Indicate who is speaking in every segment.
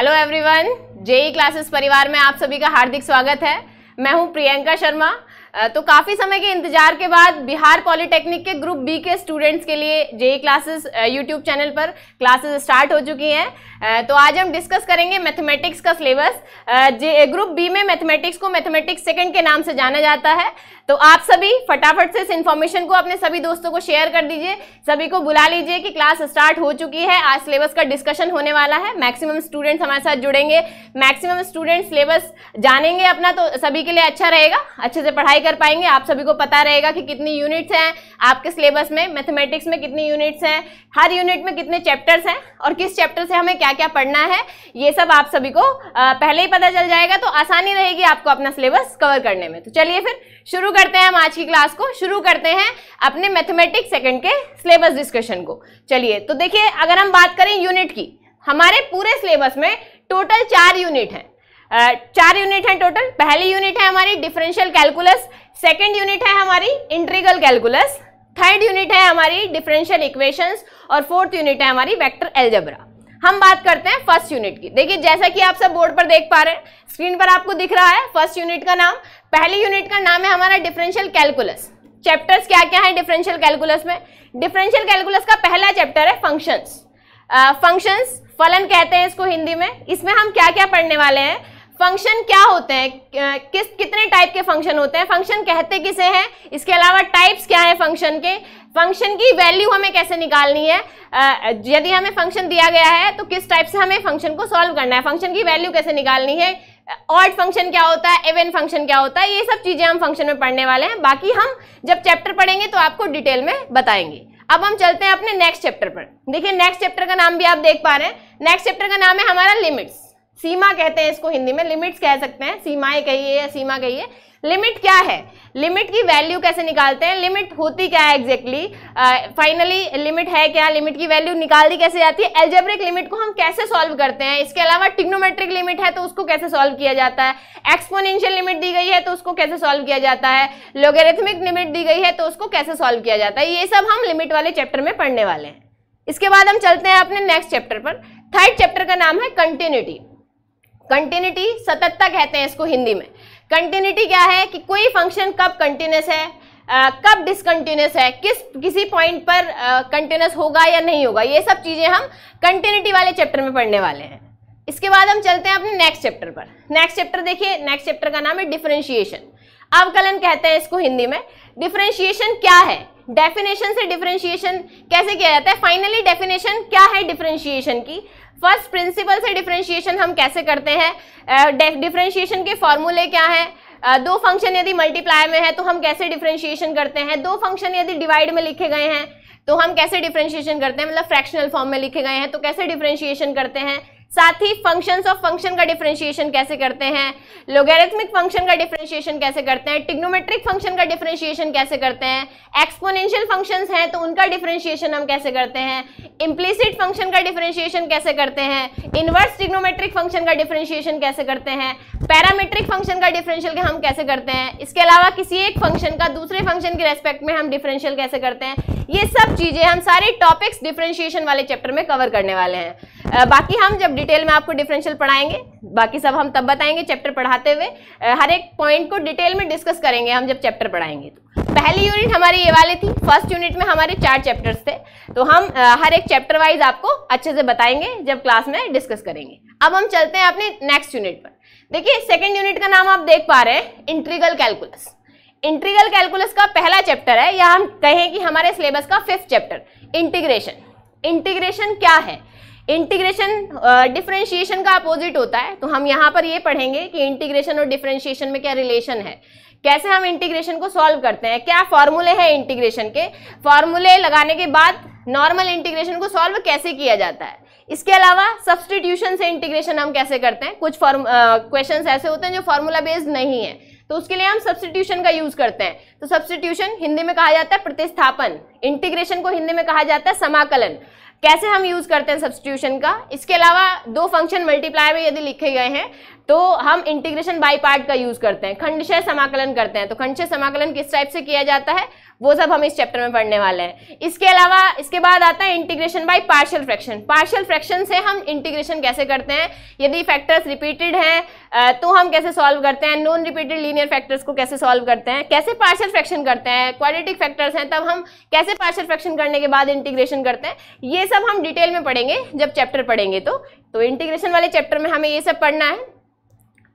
Speaker 1: hello everyone JEE classes परिवार में आप सभी का हार्दिक स्वागत है मैं हूं प्रियंका शर्मा तो काफ़ी समय के इंतजार के बाद बिहार पॉलिटेक्निक के ग्रुप बी के स्टूडेंट्स के लिए जे क्लासेस यूट्यूब चैनल पर क्लासेस स्टार्ट हो चुकी हैं तो आज हम डिस्कस करेंगे मैथमेटिक्स का सिलेबस जे ग्रुप बी में मैथमेटिक्स को मैथमेटिक्स सेकंड के नाम से जाना जाता है तो आप सभी फटाफट से इस इन्फॉर्मेशन को अपने सभी दोस्तों को शेयर कर दीजिए सभी को बुला लीजिए कि क्लास स्टार्ट हो चुकी है आज सिलेबस का डिस्कशन होने वाला है मैक्सिमम स्टूडेंट्स हमारे साथ जुड़ेंगे मैक्सिमम स्टूडेंट्स सिलेबस जानेंगे अपना तो सभी के लिए अच्छा रहेगा अच्छे से पढ़ाई अप्लाई कर पाएंगे आप सभी को पता रहेगा कि कितनी यूनिट्स हैं आपके सिलेबस में मैथमेटिक्स में कितनी यूनिट्स हैं हर यूनिट में कितने चैप्टर्स हैं और किस चैप्टर से हमें क्या क्या पढ़ना है ये सब आप सभी को पहले ही पता चल जाएगा तो आसानी रहेगी आपको अपना सिलेबस कवर करने में तो चलिए फिर शुरू करते हैं हम आज की क्लास को शुरू करते हैं अपने मैथमेटिक्स सेकेंड के सिलेबस डिस्कशन को चलिए तो देखिए अगर हम बात करें यूनिट की हमारे पूरे सिलेबस में टोटल चार यूनिट हैं चार यूनिट है टोटल पहली यूनिट है हमारी डिफरेंशियल कैलकुलस सेकेंड यूनिट है हमारी इंट्रीगल कैलकुलस थर्ड यूनिट है हमारी डिफरेंशियल इक्वेशंस और फोर्थ यूनिट है हमारी वेक्टर एल्जेब्रा हम बात करते हैं फर्स्ट यूनिट की देखिए जैसा कि आप सब बोर्ड पर देख पा रहे हैं स्क्रीन पर आपको दिख रहा है फर्स्ट यूनिट का नाम पहली यूनिट का नाम है हमारा डिफरेंशियल कैलकुलस चैप्टर्स क्या क्या है डिफरेंशियल कैलकुलस में डिफरेंशियल कैलकुलस का पहला चैप्टर है फंक्शंस फंक्शंस फलन कहते हैं इसको हिंदी में इसमें हम क्या क्या पढ़ने वाले हैं फंक्शन क्या होते हैं किस कितने टाइप के फंक्शन होते हैं फंक्शन कहते किसे हैं इसके अलावा टाइप्स क्या है फंक्शन के फंक्शन की वैल्यू हमें कैसे निकालनी है यदि हमें फंक्शन दिया गया है तो किस टाइप से हमें फंक्शन को सॉल्व करना है फंक्शन की वैल्यू कैसे निकालनी है ऑड फंक्शन क्या होता है इवन फंक्शन क्या होता है ये सब चीज़ें हम फंक्शन में पढ़ने वाले हैं बाकी हम जब चैप्टर पढ़ेंगे तो आपको डिटेल में बताएंगे अब हम चलते हैं अपने नेक्स्ट चैप्टर पर देखिए नेक्स्ट चैप्टर का नाम भी आप देख पा रहे हैं नेक्स्ट चैप्टर का नाम है हमारा लिमिट्स सीमा कहते हैं इसको हिंदी में लिमिट्स कह सकते हैं सीमाएं कहिए या सीमा कहिए लिमिट क्या है लिमिट की वैल्यू कैसे निकालते हैं लिमिट होती क्या है एग्जैक्टली फाइनली लिमिट है क्या लिमिट की वैल्यू निकाल दी कैसे जाती है एल्जेब्रिक लिमिट को हम कैसे सॉल्व करते हैं इसके अलावा टिग्नोमेट्रिक लिमिट है तो उसको कैसे सॉल्व किया जाता है एक्सपोनेंशियल लिमिट दी गई है तो उसको कैसे सॉल्व किया जाता है लोगेरेथमिक लिमिट दी गई है तो उसको कैसे सॉल्व किया जाता है ये सब हम लिमिट वाले चैप्टर में पढ़ने वाले हैं इसके बाद हम चलते हैं अपने नेक्स्ट चैप्टर पर थर्ड चैप्टर का नाम है कंटिन्यूटी कंटिन्यूटी सततता कहते हैं इसको हिंदी में कंटिन्यूटी क्या है कि कोई फंक्शन कब कंटिन्यूस है कब डिसकंटिन्यूस है किस किसी पॉइंट पर कंटिन्यूस होगा या नहीं होगा ये सब चीज़ें हम कंटिन्यूटी वाले चैप्टर में पढ़ने वाले हैं इसके बाद हम चलते हैं अपने नेक्स्ट चैप्टर पर नेक्स्ट चैप्टर देखिए नेक्स्ट चैप्टर का नाम है डिफ्रेंशिएशन अवकलन कहते हैं इसको हिंदी में डिफरेंशिएशन क्या है डेफिनेशन से डिफरेंशिएशन कैसे किया जाता है फाइनली डेफिनेशन क्या है डिफरेंशिएशन की फर्स्ट प्रिंसिपल से डिफ्रेंशिएशन हम कैसे करते हैं डिफ्रेंशिएशन के फॉर्मूले क्या हैं दो फंक्शन यदि मल्टीप्लाई में है तो हम कैसे डिफ्रेंशिएशन करते हैं दो फंक्शन यदि डिवाइड में लिखे गए हैं तो हम कैसे डिफ्रेंशिएशन करते हैं मतलब फ्रैक्शनल फॉर्म में लिखे गए हैं तो कैसे डिफ्रेंशिएशन करते हैं साथ ही फंक्शंस ऑफ फंक्शन का डिफ्रेंशिएशन कैसे करते हैं लोगेरिथमिक फंक्शन का डिफ्रेंशिएशन कैसे करते हैं टिग्नोमेट्रिक फंक्शन का डिफ्रेंशिएशन कैसे करते हैं एक्सपोनेंशियल फंक्शंस हैं तो उनका डिफ्रेंशिएशन हम कैसे करते हैं इम्प्लीसिट फंक्शन का डिफ्रेंशिएशन कैसे करते हैं इनवर्स टिग्नोमेट्रिक फंक्शन का डिफ्रेंशिएशन कैसे करते हैं पैरामेट्रिक फंक्शन का डिफ्रेंशियल हम कैसे करते हैं इसके अलावा किसी एक फंक्शन का दूसरे फंक्शन के रेस्पेक्ट में हम डिफरेंशियल कैसे करते हैं ये सब चीज़ें हम सारे टॉपिक्स डिफ्रेंशिएशन वाले चैप्टर में कवर करने वाले हैं बाकी हम जब डिटेल में आपको डिफरेंशियल पढ़ाएंगे बाकी सब हम तब बताएंगे चैप्टर पढ़ाते हुए हर एक पॉइंट को डिटेल में डिस्कस करेंगे हम जब चैप्टर पढ़ाएंगे तो पहली यूनिट हमारी ये वाली थी फर्स्ट यूनिट में हमारे चार चैप्टर्स थे तो हम हर एक चैप्टर वाइज आपको अच्छे से बताएंगे जब क्लास में डिस्कस करेंगे अब हम चलते हैं अपने नेक्स्ट यूनिट पर देखिए सेकेंड यूनिट का नाम आप देख पा रहे हैं इंट्रीगल कैलकुलस इंटीग्रल कैलकुलस का पहला चैप्टर है या हम कहें कि हमारे सिलेबस का फिफ्थ चैप्टर इंटीग्रेशन इंटीग्रेशन क्या है इंटीग्रेशन डिफ्रेंशिएशन का अपोजिट होता है तो हम यहाँ पर ये पढ़ेंगे कि इंटीग्रेशन और डिफ्रेंशिएशन में क्या रिलेशन है कैसे हम इंटीग्रेशन को सॉल्व करते हैं क्या फॉर्मूले हैं इंटीग्रेशन के फॉर्मूले लगाने के बाद नॉर्मल इंटीग्रेशन को सॉल्व कैसे किया जाता है इसके अलावा सब्सटीट्यूशन से इंटीग्रेशन हम कैसे करते हैं कुछ फॉर्म क्वेश्चंस ऐसे होते हैं जो फार्मूला बेस्ड नहीं है तो उसके लिए हम सब्सटीट्यूशन का यूज करते हैं तो सब्सटीट्यूशन हिंदी में कहा जाता है प्रतिस्थापन इंटीग्रेशन को हिंदी में कहा जाता है समाकलन कैसे हम यूज करते हैं सब्सटीट्यूशन का इसके अलावा दो फंक्शन मल्टीप्लाई में यदि लिखे गए हैं तो हम इंटीग्रेशन बाई पार्ट का यूज करते हैं खंडशय समाकलन करते हैं तो खंडशय समाकलन किस टाइप से किया जाता है वो सब हम इस चैप्टर में पढ़ने वाले हैं इसके अलावा इसके बाद आता है integration by partial fraction partial fraction से हम इंटीग्रेशन कैसे करते हैं यदि फैक्टर्स रिपीटेड हैं तो हम कैसे सॉल्व करते हैं नॉन रिपीटेड लीनियर फैक्टर्स को कैसे सॉल्व करते हैं कैसे पार्शियल फ्रैक्शन करते हैं क्वालिटिक फैक्टर्स हैं तब हम कैसे पार्शियल फ्रैक्शन करने के बाद इंटीग्रेशन करते हैं ये सब हम डिटेल में पढ़ेंगे जब चैप्टर पढ़ेंगे तो, तो इंटीग्रेशन वाले चैप्टर में हमें ये सब पढ़ना है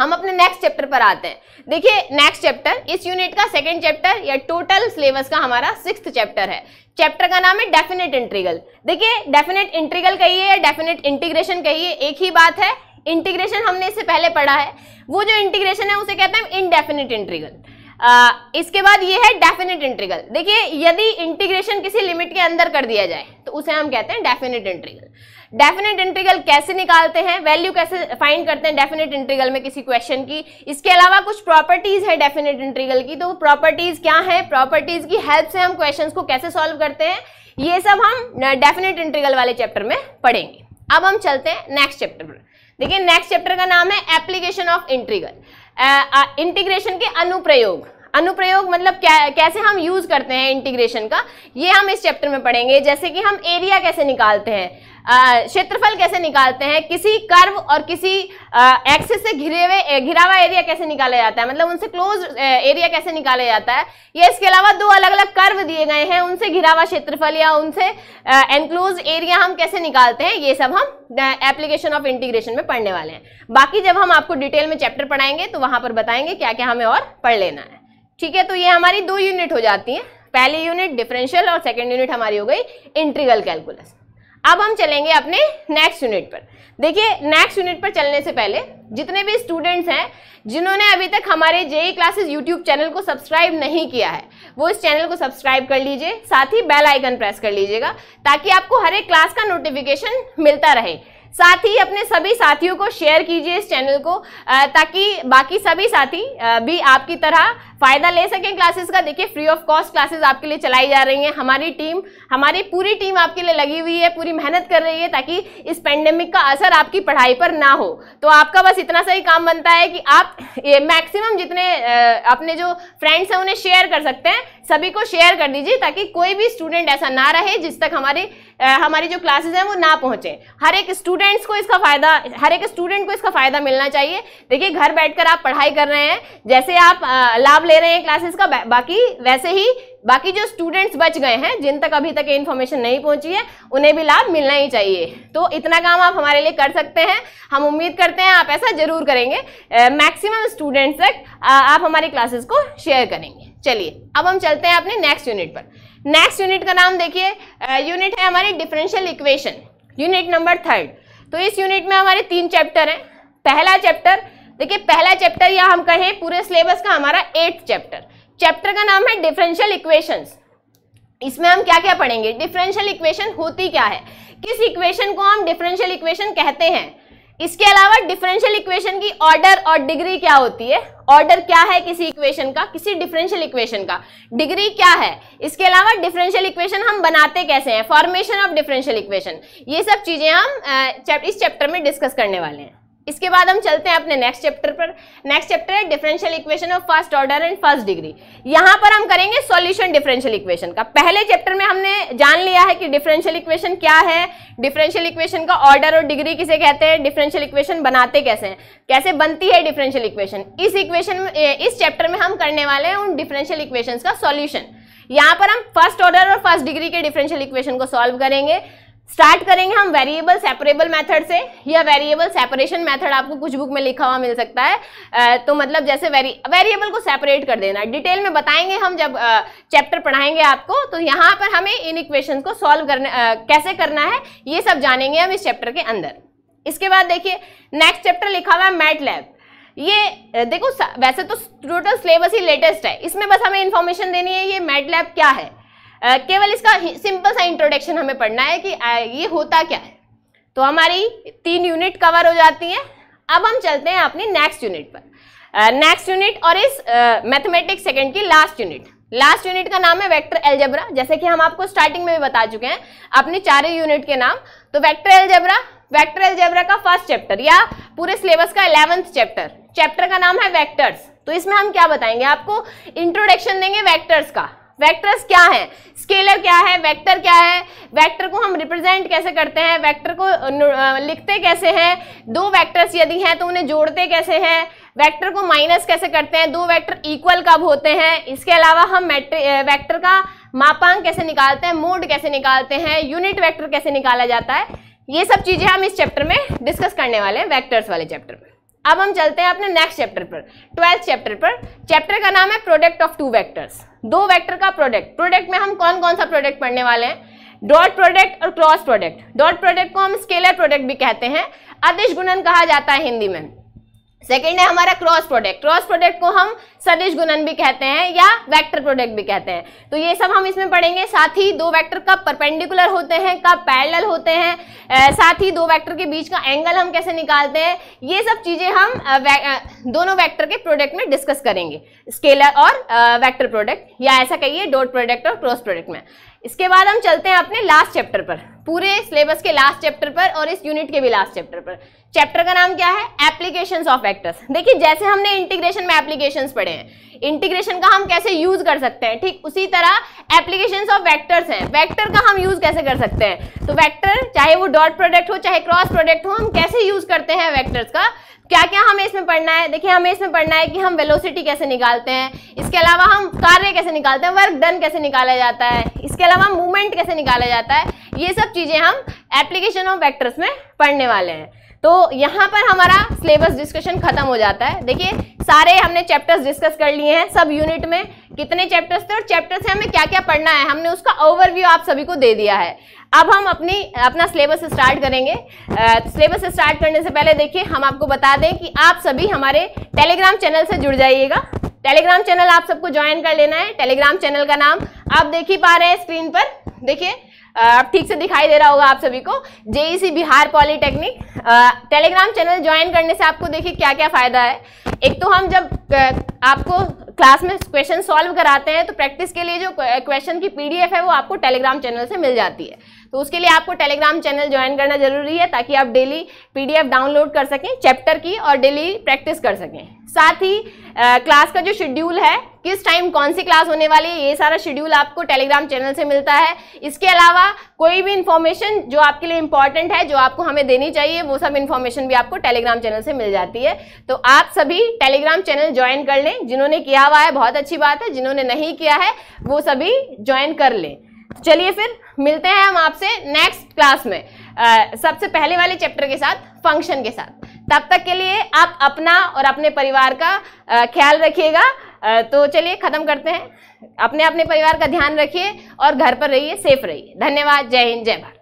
Speaker 1: हम अपने नेक्स्ट चैप्टर पर आते हैं देखिए नेक्स्ट चैप्टर इस यूनिट का सेकंड चैप्टर या टोटल सिलेबस का हमारा सिक्स चैप्टर है चैप्टर का नाम है डेफिनेट इंट्रीगल देखिए डेफिनेट इंट्रीगल कहिए या डेफिनेट इंटीग्रेशन कहिए एक ही बात है इंटीग्रेशन हमने इससे पहले पढ़ा है वो जो इंटीग्रेशन है उसे कहते हैं इनडेफिनेट इंट्रीगल इसके बाद ये है डेफिनेट इंट्रीगल देखिए यदि इंटीग्रेशन किसी लिमिट के अंदर कर दिया जाए तो उसे हम कहते हैं डेफिनेट इंट्रीगल डेफिनेट इंटीग्रल कैसे निकालते हैं वैल्यू कैसे फाइंड करते हैं डेफिनेट इंटीग्रल में किसी क्वेश्चन की इसके अलावा कुछ प्रॉपर्टीज है डेफिनेट इंटीग्रल की तो प्रॉपर्टीज क्या है प्रॉपर्टीज की हेल्प से हम क्वेश्चन को कैसे सॉल्व करते हैं ये सब हम डेफिनेट इंटीग्रल वाले चैप्टर में पढ़ेंगे अब हम चलते हैं नेक्स्ट चैप्टर पर देखिए नेक्स्ट चैप्टर का नाम है एप्लीकेशन ऑफ इंटीग्रल इंटीग्रेशन के अनुप्रयोग अनुप्रयोग मतलब क्या कैसे हम यूज करते हैं इंटीग्रेशन का ये हम इस चैप्टर में पढ़ेंगे जैसे कि हम एरिया कैसे निकालते हैं क्षेत्रफल कैसे निकालते हैं किसी कर्व और किसी एक्सिस से घिरे हुए घिरा हुआ एरिया कैसे निकाला जाता है मतलब उनसे क्लोज एरिया कैसे निकाला जाता है या इसके अलावा दो अलग अलग कर्व दिए गए हैं उनसे घिरा हुआ क्षेत्रफल या उनसे एनक्लोज एरिया हम कैसे निकालते हैं ये सब हम एप्लीकेशन ऑफ इंटीग्रेशन में पढ़ने वाले हैं बाकी जब हम आपको डिटेल में चैप्टर पढ़ाएंगे तो वहां पर बताएंगे क्या क्या हमें और पढ़ लेना है ठीक है तो ये हमारी दो यूनिट हो जाती है पहली यूनिट डिफरेंशियल और सेकेंड यूनिट हमारी हो गई इंट्रीगल कैलकुलस अब हम चलेंगे अपने नेक्स्ट यूनिट पर देखिए नेक्स्ट यूनिट पर चलने से पहले जितने भी स्टूडेंट्स हैं जिन्होंने अभी तक हमारे जेई क्लासेस यूट्यूब चैनल को सब्सक्राइब नहीं किया है वो इस चैनल को सब्सक्राइब कर लीजिए साथ ही बेल आइकन प्रेस कर लीजिएगा ताकि आपको हर एक क्लास का नोटिफिकेशन मिलता रहे साथ ही अपने सभी साथियों को शेयर कीजिए इस चैनल को ताकि बाकी सभी साथी भी आपकी तरह फ़ायदा ले सकें क्लासेस का देखिए फ्री ऑफ कॉस्ट क्लासेस आपके लिए चलाई जा रही हैं हमारी टीम हमारी पूरी टीम आपके लिए लगी हुई है पूरी मेहनत कर रही है ताकि इस पेंडेमिक का असर आपकी पढ़ाई पर ना हो तो आपका बस इतना सा ही काम बनता है कि आप मैक्सिमम जितने अपने जो फ्रेंड्स हैं उन्हें शेयर कर सकते हैं सभी को शेयर कर दीजिए ताकि कोई भी स्टूडेंट ऐसा ना रहे जिस तक हमारे हमारी जो क्लासेस हैं वो ना पहुंचे हर एक स्टूडेंट्स को इसका फायदा हर एक स्टूडेंट को इसका फायदा मिलना चाहिए देखिए घर बैठकर आप पढ़ाई कर रहे हैं जैसे आप लाभ ले रहे हैं क्लासेस का बाकी वैसे ही बाकी जो स्टूडेंट्स बच गए हैं जिन तक अभी तक ये इन्फॉर्मेशन नहीं पहुंची है उन्हें भी लाभ मिलना ही चाहिए तो इतना काम आप हमारे लिए कर सकते हैं हम उम्मीद करते हैं आप ऐसा जरूर करेंगे मैक्सिमम स्टूडेंट्स तक आप हमारी क्लासेस को शेयर करेंगे चलिए अब हम चलते हैं अपने नेक्स्ट यूनिट पर नेक्स्ट यूनिट का नाम देखिए यूनिट है हमारी differential equation unit number third तो इस यूनिट में हमारे तीन चैप्टर हैं पहला चैप्टर देखिए पहला चैप्टर या हम कहें पूरे सिलेबस का हमारा एट्थ चैप्टर चैप्टर का नाम है डिफरेंशियल इक्वेशंस इसमें हम क्या क्या पढ़ेंगे डिफरेंशियल इक्वेशन होती क्या है किस इक्वेशन को हम डिफरेंशियल इक्वेशन कहते हैं इसके अलावा डिफरेंशियल इक्वेशन की ऑर्डर और डिग्री क्या होती है ऑर्डर क्या है किसी इक्वेशन का किसी डिफरेंशियल इक्वेशन का डिग्री क्या है इसके अलावा डिफरेंशियल इक्वेशन हम बनाते कैसे हैं फॉर्मेशन ऑफ डिफरेंशियल इक्वेशन ये सब चीजें हम इस चैप्टर में डिस्कस करने वाले हैं इसके बाद हम चलते हैं अपने नेक्स्ट चैप्टर पर नेक्स्ट चैप्टर है differential equation of first order and first degree यहाँ पर हम करेंगे सॉल्यूशन डिफरेंशियल इक्वेशन का पहले चैप्टर में हमने जान लिया है कि डिफरेंशियल इक्वेशन क्या है डिफरेंशियल इक्वेशन का ऑर्डर और डिग्री किसे कहते हैं डिफरेंशियल इक्वेशन बनाते कैसे हैं कैसे बनती है डिफरेंशियल इक्वेशन इस इक्वेशन इस चैप्टर में हम करने वाले हैं उन डिफरेंशियल इक्वेशन का सोल्यूशन यहाँ पर हम फर्स्ट ऑर्डर और फर्स्ट डिग्री के डिफरेंशियल इक्वेशन को सॉल्व करेंगे स्टार्ट करेंगे हम वेरिएबल सेपरेबल मेथड से या वेरिएबल सेपरेशन मेथड आपको कुछ बुक में लिखा हुआ मिल सकता है तो मतलब जैसे वेरिएबल को सेपरेट कर देना डिटेल में बताएंगे हम जब चैप्टर पढ़ाएंगे आपको तो यहाँ पर हमें इन इक्वेशन को सॉल्व करने कैसे करना है ये सब जानेंगे हम इस चैप्टर के अंदर इसके बाद देखिए नेक्स्ट चैप्टर लिखा हुआ है मैट लैब ये देखो वैसे तो टोटल सिलेबस ही लेटेस्ट है इसमें बस हमें इन्फॉर्मेशन देनी है ये मैट लैब क्या है केवल इसका सिंपल सा इंट्रोडक्शन हमें पढ़ना है कि ये होता क्या है तो हमारी तीन यूनिट कवर हो जाती हैं अब हम चलते हैं अपनी नेक्स्ट यूनिट पर नेक्स्ट यूनिट और इस मैथमेटिक्स सेकेंड की लास्ट यूनिट लास्ट यूनिट का नाम है वेक्टर एल्जेब्रा जैसे कि हम आपको स्टार्टिंग में भी बता चुके हैं अपने चार यूनिट के नाम तो वेक्टर एल्जेब्रा वेक्टर एल्जेब्रा का फर्स्ट चैप्टर या पूरे सिलेबस का इलेवंथ चैप्टर चैप्टर का नाम है वैक्टर्स तो इसमें हम क्या बताएंगे आपको इंट्रोडक्शन देंगे वैक्टर्स का वेक्टर्स क्या हैं स्केलर क्या है वेक्टर क्या है वेक्टर को हम रिप्रेजेंट कैसे करते हैं वेक्टर को लिखते कैसे हैं दो वेक्टर्स यदि हैं तो उन्हें जोड़ते कैसे हैं वेक्टर को माइनस कैसे करते हैं दो वेक्टर इक्वल कब होते हैं इसके अलावा हम मैट्रिक वेक्टर का मापांक कैसे निकालते हैं मोड कैसे निकालते हैं यूनिट वेक्टर कैसे निकाला जाता है ये सब चीज़ें हम इस चैप्टर में डिस्कस करने वाले हैं वेक्टर्स वाले चैप्टर में अब हम चलते हैं अपने नेक्स्ट चैप्टर पर ट्वेल्थ चैप्टर पर चैप्टर का नाम है प्रोडक्ट ऑफ टू वेक्टर्स दो वेक्टर का प्रोडक्ट प्रोडक्ट में हम कौन कौन सा प्रोडक्ट पढ़ने वाले हैं डॉट प्रोडक्ट और क्रॉस प्रोडक्ट डॉट प्रोडक्ट को हम स्केलर प्रोडक्ट भी कहते हैं अदिश गुणन कहा जाता है हिंदी में सेकेंड है हमारा क्रॉस प्रोडक्ट क्रॉस प्रोडक्ट को हम सदिश गुणन भी कहते हैं या वेक्टर प्रोडक्ट भी कहते हैं तो ये सब हम इसमें पढ़ेंगे साथ ही दो वेक्टर कब परपेंडिकुलर होते हैं कब पैरेलल होते हैं साथ ही दो वेक्टर के बीच का एंगल हम कैसे निकालते हैं ये सब चीज़ें हम दोनों वेक्टर के प्रोडक्ट में डिस्कस करेंगे स्केलर और वेक्टर प्रोडक्ट या ऐसा कहिए डॉट प्रोडक्ट और क्रॉस प्रोडक्ट में इसके बाद हम चलते हैं अपने लास्ट चैप्टर पर पूरे सिलेबस के लास्ट चैप्टर पर और इस यूनिट के भी लास्ट चैप्टर पर चैप्टर का नाम क्या है एप्लीकेशन ऑफ एक्टर्स देखिए जैसे हमने इंटीग्रेशन में एप्लीकेशन पढ़े हैं इंटीग्रेशन का हम कैसे यूज कर सकते हैं ठीक उसी तरह एप्लीकेशन ऑफ वेक्टर्स हैं वेक्टर का हम यूज कैसे कर सकते हैं तो वेक्टर चाहे वो डॉट प्रोडक्ट हो चाहे क्रॉस प्रोडक्ट हो हम कैसे यूज करते हैं वेक्टर्स का क्या क्या हमें इसमें पढ़ना है देखिए हमें इसमें पढ़ना है कि हम वेलोसिटी कैसे निकालते हैं इसके अलावा हम कार्य कैसे निकालते हैं वर्क डन कैसे निकाला जाता है इसके अलावा मूवमेंट कैसे निकाला जाता है ये सब चीज़ें हम एप्लीकेशन ऑफ वेक्टर्स में पढ़ने वाले हैं तो यहाँ पर हमारा सिलेबस डिस्कशन खत्म हो जाता है देखिए सारे हमने चैप्टर्स डिस्कस कर लिए हैं सब यूनिट में कितने चैप्टर्स थे और चैप्टर से हमें क्या क्या पढ़ना है हमने उसका ओवरव्यू आप सभी को दे दिया है अब हम अपनी अपना सिलेबस स्टार्ट करेंगे सिलेबस स्टार्ट करने से पहले देखिए हम आपको बता दें कि आप सभी हमारे टेलीग्राम चैनल से जुड़ जाइएगा टेलीग्राम चैनल आप सबको ज्वाइन कर लेना है टेलीग्राम चैनल का नाम आप देख ही पा रहे हैं स्क्रीन पर देखिए आप ठीक से दिखाई दे रहा होगा आप सभी को JEC Bihar polytechnic Telegram channel join करने से आपको देखिए क्या क्या फ़ायदा है एक तो हम जब आपको क्लास में क्वेश्चन सॉल्व कराते हैं तो प्रैक्टिस के लिए जो क्वेश्चन की पीडीएफ है वो आपको टेलीग्राम चैनल से मिल जाती है तो उसके लिए आपको टेलीग्राम चैनल ज्वाइन करना जरूरी है ताकि आप डेली पीडीएफ डाउनलोड कर सकें चैप्टर की और डेली प्रैक्टिस कर सकें साथ ही आ, क्लास का जो शेड्यूल है किस टाइम कौन सी क्लास होने वाली है ये सारा शेड्यूल आपको टेलीग्राम चैनल से मिलता है इसके अलावा कोई भी इन्फॉर्मेशन जो आपके लिए इंपॉर्टेंट है जो आपको हमें देनी चाहिए वो सब इन्फॉर्मेशन भी आपको टेलीग्राम चैनल से मिल जाती है तो आप सभी टेलीग्राम चैनल ज्वाइन कर लें जिन्होंने किया हुआ है बहुत अच्छी बात है जिन्होंने नहीं किया है वो सभी ज्वाइन कर लें चलिए फिर मिलते हैं हम आपसे नेक्स्ट क्लास में आ, सबसे पहले वाले चैप्टर के साथ फंक्शन के साथ तब तक के लिए आप अपना और अपने परिवार का ख्याल रखिएगा तो चलिए ख़त्म करते हैं अपने अपने परिवार का ध्यान रखिए और घर पर रहिए सेफ रहिए धन्यवाद जय हिंद जय भारत